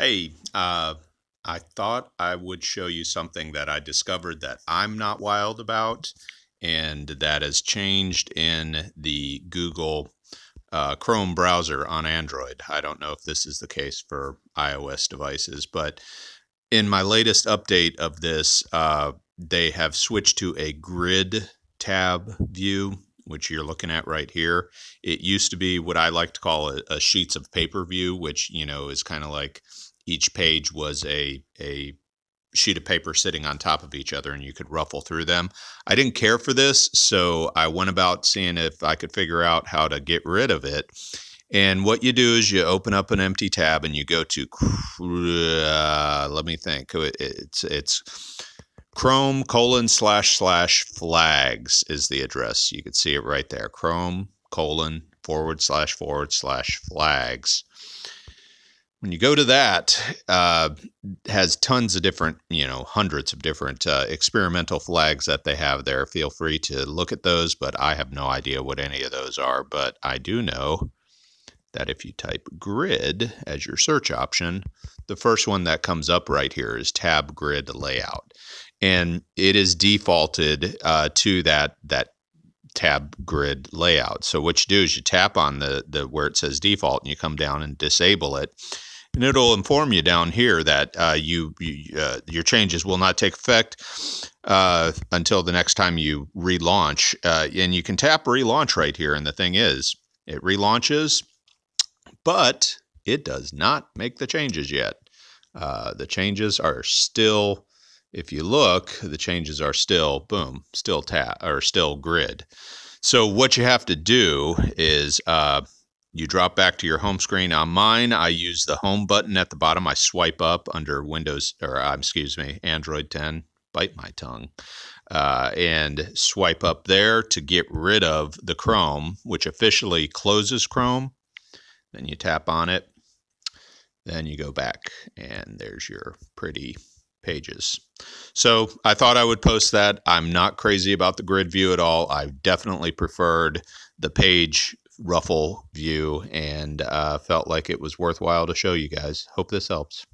Hey, uh, I thought I would show you something that I discovered that I'm not wild about, and that has changed in the Google uh, Chrome browser on Android. I don't know if this is the case for iOS devices, but in my latest update of this, uh, they have switched to a grid tab view, which you're looking at right here. It used to be what I like to call a, a sheets of paper view, which, you know, is kind of like each page was a a sheet of paper sitting on top of each other and you could ruffle through them. I didn't care for this, so I went about seeing if I could figure out how to get rid of it. And what you do is you open up an empty tab and you go to uh, let me think. It's it's Chrome colon slash slash flags is the address. You can see it right there. Chrome colon forward slash forward slash flags when you go to that, uh, has tons of different, you know, hundreds of different uh, experimental flags that they have there. Feel free to look at those, but I have no idea what any of those are. But I do know that if you type grid as your search option, the first one that comes up right here is tab grid layout. And it is defaulted uh, to that, that tab grid layout. So what you do is you tap on the, the where it says default and you come down and disable it and it'll inform you down here that uh, you, you uh, your changes will not take effect uh, until the next time you relaunch. Uh, and you can tap relaunch right here, and the thing is, it relaunches, but it does not make the changes yet. Uh, the changes are still, if you look, the changes are still boom, still tap or still grid. So what you have to do is uh, you drop back to your home screen. On mine, I use the home button at the bottom. I swipe up under Windows, or uh, excuse me, Android 10. Bite my tongue. Uh, and swipe up there to get rid of the Chrome, which officially closes Chrome. Then you tap on it. Then you go back, and there's your pretty pages. So I thought I would post that. I'm not crazy about the grid view at all. I definitely preferred the page ruffle view and uh, felt like it was worthwhile to show you guys. Hope this helps.